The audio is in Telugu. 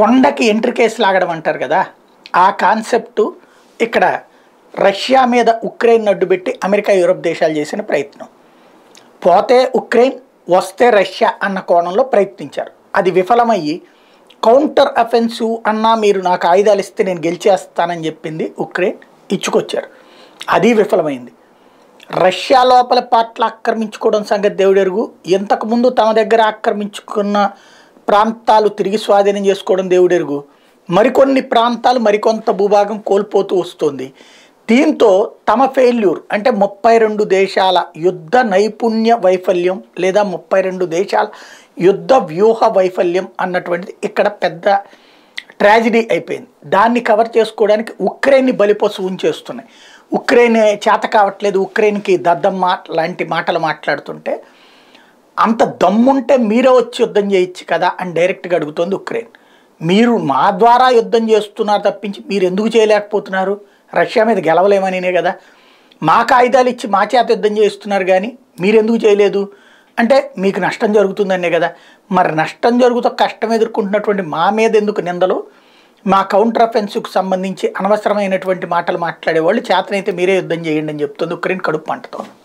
కొండకి ఎంట్రికేస్ లాగడం అంటారు కదా ఆ కాన్సెప్టు ఇక్కడ రష్యా మీద ఉక్రెయిన్ అడ్డుపెట్టి అమెరికా యూరోప్ దేశాలు చేసిన ప్రయత్నం పోతే ఉక్రెయిన్ వస్తే రష్యా అన్న కోణంలో ప్రయత్నించారు అది విఫలమయ్యి కౌంటర్ అఫెన్సివ్ అన్నా మీరు నాకు ఆయుధాలు ఇస్తే నేను గెలిచేస్తానని చెప్పింది ఉక్రెయిన్ ఇచ్చుకొచ్చారు అది విఫలమైంది రష్యా లోపల పార్ట్ల ఆక్రమించుకోవడం సంగతి దేవుడెరుగు ఇంతకుముందు తమ దగ్గర ఆక్రమించుకున్న ప్రాంతాలు తిరిగి స్వాధీనం చేసుకోవడం దేవుడెరుగు మరికొన్ని ప్రాంతాలు మరికొంత భూభాగం కోల్పోతూ వస్తుంది దీంతో తమ ఫెయిల్యూర్ అంటే ముప్పై రెండు దేశాల యుద్ధ నైపుణ్య వైఫల్యం లేదా ముప్పై రెండు దేశాల యుద్ధ వ్యూహ వైఫల్యం అన్నటువంటిది ఇక్కడ పెద్ద ట్రాజిడీ అయిపోయింది దాన్ని కవర్ చేసుకోవడానికి ఉక్రెయిన్ని బలిపోసు ఉంచేస్తున్నాయి ఉక్రెయిన్ చేత కావట్లేదు ఉక్రెయిన్కి దద్దమ్మ లాంటి మాటలు మాట్లాడుతుంటే అంత దమ్ముంటే మీరే వచ్చి యుద్ధం చేయొచ్చు కదా అని డైరెక్ట్గా అడుగుతోంది ఉక్రెయిన్ మీరు మా ద్వారా యుద్ధం చేస్తున్నారు తప్పించి మీరు ఎందుకు చేయలేకపోతున్నారు రష్యా మీద గెలవలేమనినే కదా మా కాగితాలు ఇచ్చి మా చేత యుద్ధం చేస్తున్నారు కానీ మీరెందుకు చేయలేదు అంటే మీకు నష్టం జరుగుతుందనే కదా మరి నష్టం జరుగుతూ కష్టం ఎదుర్కొంటున్నటువంటి మా మీద ఎందుకు నిందలు మా కౌంటర్ అఫెన్సివ్కి సంబంధించి అనవసరమైనటువంటి మాటలు మాట్లాడేవాళ్ళు చేతనైతే మీరే యుద్ధం చేయండి అని చెప్తుంది ఉక్రెయిన్ కడుపు పంటతో